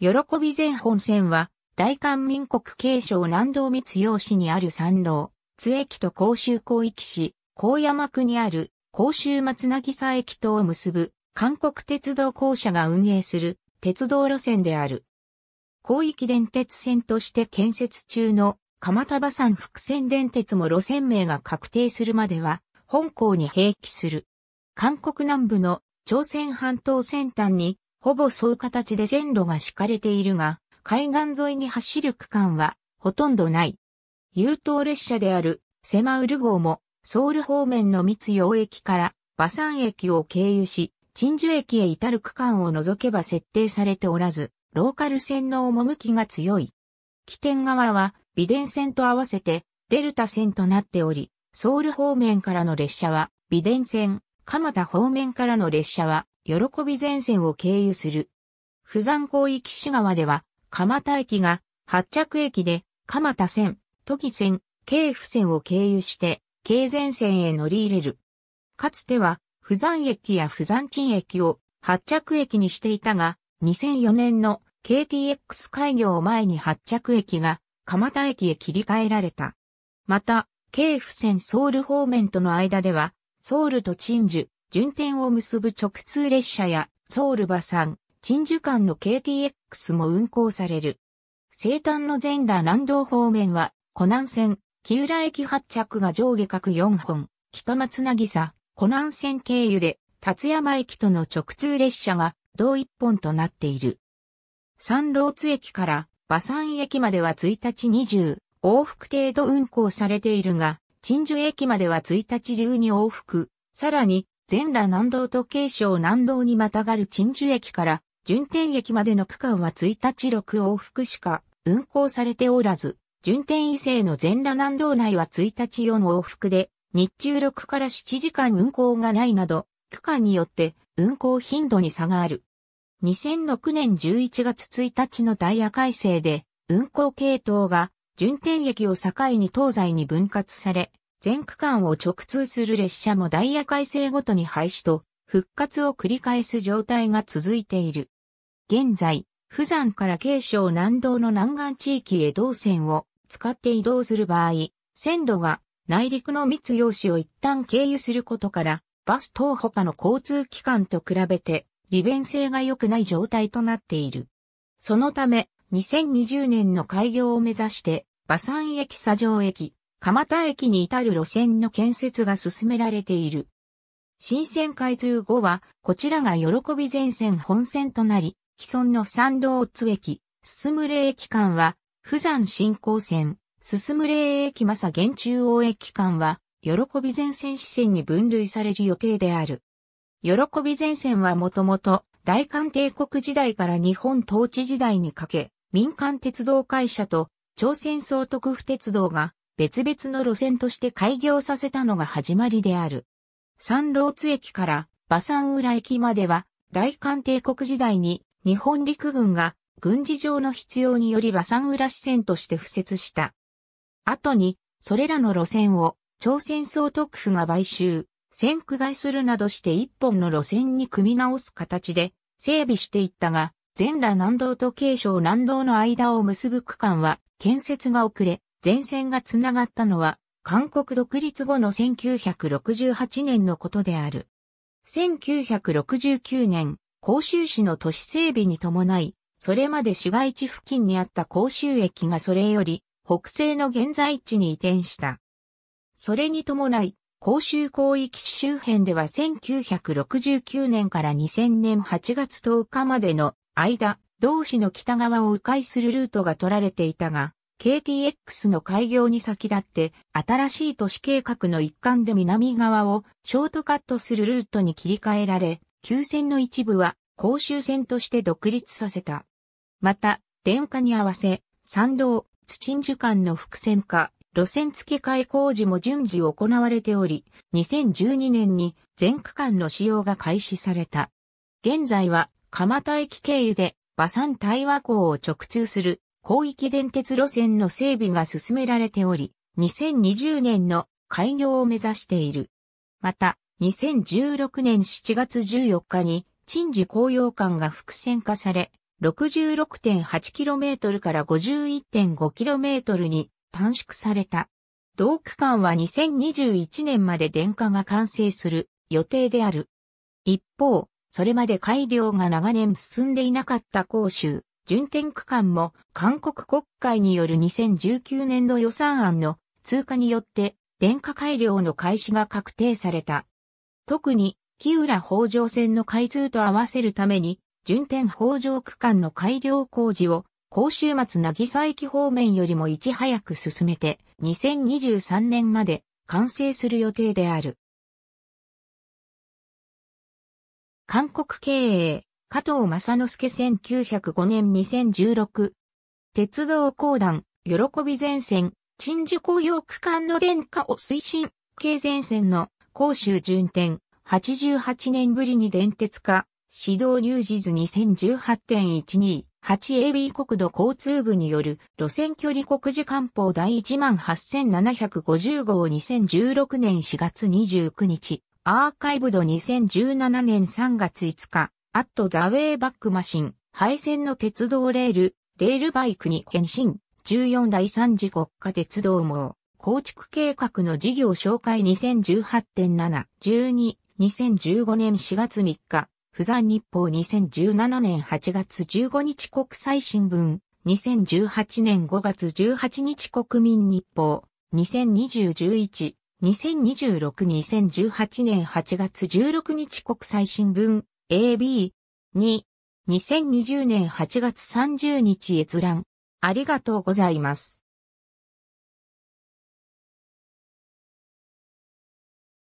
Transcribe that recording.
喜び前本線は、大韓民国継承南道密用市にある山道、津駅と甲州広域市、高山区にある甲州松渚駅とを結ぶ韓国鉄道公社が運営する鉄道路線である。広域電鉄線として建設中の蒲田場山伏線電鉄も路線名が確定するまでは本港に併記する。韓国南部の朝鮮半島先端にほぼそう形で線路が敷かれているが、海岸沿いに走る区間はほとんどない。優等列車であるセマウル号もソウル方面の密洋駅からバサン駅を経由し、チンジュ駅へ至る区間を除けば設定されておらず、ローカル線の趣が強い。起点側は美電線と合わせてデルタ線となっており、ソウル方面からの列車は美電線、蒲田方面からの列車は喜び前線を経由する。富山港域市川では、蒲田駅が発着駅で、蒲田線、都議線、京府線を経由して、京前線へ乗り入れる。かつては、富山駅や富山鎮駅を発着駅にしていたが、2004年の KTX 開業を前に発着駅が蒲田駅へ切り替えられた。また、京府線ソウル方面との間では、ソウルと鎮守、順天を結ぶ直通列車やソウルバサン、鎮守間の KTX も運行される。西端の全羅南道方面は、湖南線、木浦駅発着が上下各4本、北松渚、湖南線経由で、達山駅との直通列車が同一本となっている。三ロー津駅から馬山駅までは1日20往復程度運行されているが、鎮守駅までは1日12往復、さらに全羅南道と京省南道にまたがる鎮守駅から順天駅までの区間は1日6往復しか運行されておらず、順天以西の全羅南道内は1日4往復で、日中6から7時間運行がないなど、区間によって運行頻度に差がある。2006年11月1日のダイヤ改正で、運行系統が順天駅を境に東西に分割され、全区間を直通する列車もダイヤ改正ごとに廃止と復活を繰り返す状態が続いている。現在、釜山から京省南道の南岸地域へ同線を使って移動する場合、線路が内陸の密用紙を一旦経由することから、バス等他の交通機関と比べて利便性が良くない状態となっている。そのため、2020年の開業を目指して、馬山駅佐上駅、蒲田駅に至る路線の建設が進められている。新線開通後は、こちらが喜び前線本線となり、既存の山道津駅、進む霊駅間は、富山新高線、進む霊駅正現中央駅間は、喜び前線支線に分類される予定である。喜び前線はもともと、大韓帝国時代から日本統治時代にかけ、民間鉄道会社と朝鮮総督府鉄道が別々の路線として開業させたのが始まりである。三ローツ駅から馬山浦駅までは大韓帝国時代に日本陸軍が軍事上の必要により馬山浦支線として敷設した。後にそれらの路線を朝鮮総督府が買収、線区外するなどして一本の路線に組み直す形で整備していったが、全羅南道と京省南道の間を結ぶ区間は建設が遅れ、前線がつながったのは、韓国独立後の1968年のことである。1969年、甲州市の都市整備に伴い、それまで市街地付近にあった甲州駅がそれより北西の現在地に移転した。それに伴い、甲州広域市周辺では1969年から2000年8月10日までの間、同市の北側を迂回するルートが取られていたが、KTX の開業に先立って新しい都市計画の一環で南側をショートカットするルートに切り替えられ、旧線の一部は公衆線として独立させた。また、電化に合わせ、山道、土樹間の伏線化、路線付け替え工事も順次行われており、2012年に全区間の使用が開始された。現在は、蒲田駅経由で、馬山対和港を直通する広域電鉄路線の整備が進められており、2020年の開業を目指している。また、2016年7月14日に、陳次。紅葉館が複線化され、66.8km から 51.5km に短縮された。同区間は2021年まで電化が完成する予定である。一方、それまで改良が長年進んでいなかった甲州、順天区間も韓国国会による2019年度予算案の通過によって電化改良の開始が確定された。特に木浦北条線の開通と合わせるために順天北条区間の改良工事を今週末渚駅方面よりもいち早く進めて2023年まで完成する予定である。韓国経営加藤正之助1905年2016。鉄道公団、喜び前線、陳樹公用区間の電化を推進、経前線の甲州順天、88年ぶりに電鉄化、指導入時図2018.12。8AB 国土交通部による路線距離国事官報第18750号2016年4月29日、アーカイブド2017年3月5日、アットザウェイバックマシン、廃線の鉄道レール、レールバイクに変身、14第3次国家鉄道網、構築計画の事業紹介2018.7、12、2015年4月3日、不山日報2017年8月15日国際新聞、2018年5月18日国民日報、202011、2026-2018年8月16日国際新聞、AB、2、2020年8月30日閲覧。ありがとうございます。